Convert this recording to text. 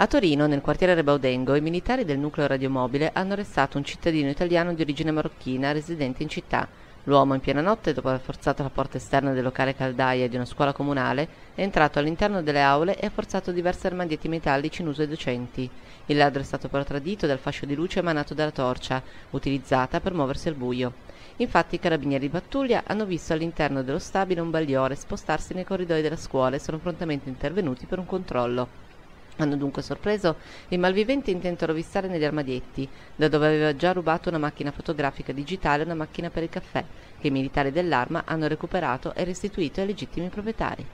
A Torino, nel quartiere Rebaudengo, i militari del nucleo radiomobile hanno arrestato un cittadino italiano di origine marocchina residente in città. L'uomo, in piena notte, dopo aver forzato la porta esterna del locale caldaia di una scuola comunale, è entrato all'interno delle aule e ha forzato diverse armadietti metallici in uso ai docenti. Il ladro è stato però tradito dal fascio di luce emanato dalla torcia, utilizzata per muoversi al buio. Infatti i carabinieri di pattuglia hanno visto all'interno dello stabile un bagliore spostarsi nei corridoi della scuola e sono prontamente intervenuti per un controllo. Hanno dunque sorpreso il malvivente intento a rovistare negli armadietti, da dove aveva già rubato una macchina fotografica digitale e una macchina per il caffè, che i militari dell'arma hanno recuperato e restituito ai legittimi proprietari.